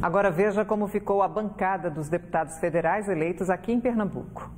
Agora veja como ficou a bancada dos deputados federais eleitos aqui em Pernambuco.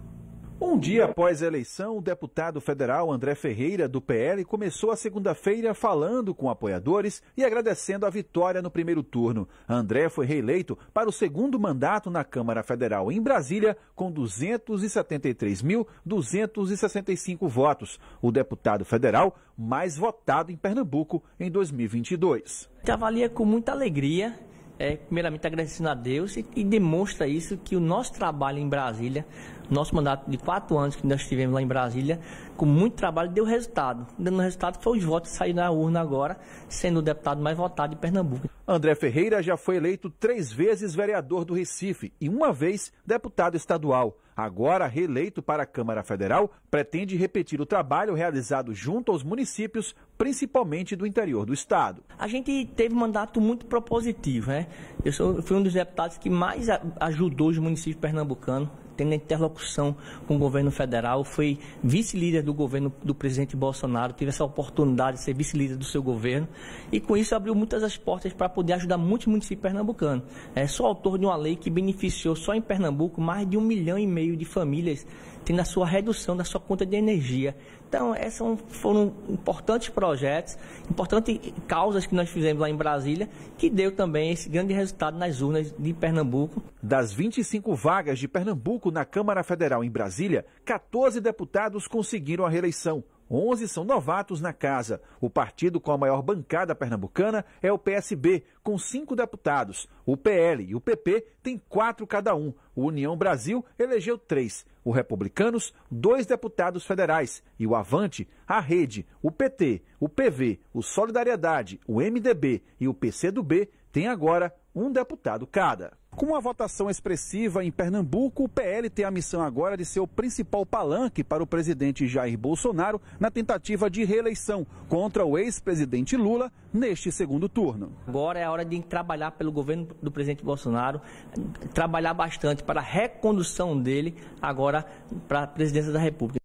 Um dia após a eleição, o deputado federal André Ferreira, do PL, começou a segunda-feira falando com apoiadores e agradecendo a vitória no primeiro turno. André foi reeleito para o segundo mandato na Câmara Federal em Brasília, com 273.265 votos. O deputado federal mais votado em Pernambuco em 2022. Avalia com muita alegria é, primeiramente agradecendo a Deus e, e, demonstra isso que o nosso trabalho em Brasília, nosso mandato de quatro anos que nós tivemos lá em Brasília, com muito trabalho, deu resultado. Dando resultado foi os votos sair na urna agora, sendo o deputado mais votado de Pernambuco. André Ferreira já foi eleito três vezes vereador do Recife e uma vez deputado estadual. Agora reeleito para a Câmara Federal, pretende repetir o trabalho realizado junto aos municípios, principalmente do interior do estado. A gente teve um mandato muito propositivo, né? Eu sou, fui um dos deputados que mais ajudou os municípios pernambucanos tendo a interlocução com o governo federal, foi vice-líder do governo do presidente Bolsonaro, teve essa oportunidade de ser vice-líder do seu governo e com isso abriu muitas as portas para poder ajudar muitos municípios pernambucanos. É, sou autor de uma lei que beneficiou só em Pernambuco mais de um milhão e meio de famílias tendo a sua redução da sua conta de energia. Então, esses foram importantes projetos, importantes causas que nós fizemos lá em Brasília, que deu também esse grande resultado nas urnas de Pernambuco. Das 25 vagas de Pernambuco na Câmara Federal em Brasília, 14 deputados conseguiram a reeleição. 11 são novatos na casa. O partido com a maior bancada pernambucana é o PSB, com cinco deputados. O PL e o PP têm quatro cada um. O União Brasil elegeu três. O Republicanos, dois deputados federais. E o Avante, a Rede, o PT, o PV, o Solidariedade, o MDB e o PCdoB têm agora um deputado cada. Com a votação expressiva em Pernambuco, o PL tem a missão agora de ser o principal palanque para o presidente Jair Bolsonaro na tentativa de reeleição contra o ex-presidente Lula neste segundo turno. Agora é a hora de trabalhar pelo governo do presidente Bolsonaro, trabalhar bastante para a recondução dele agora para a presidência da República.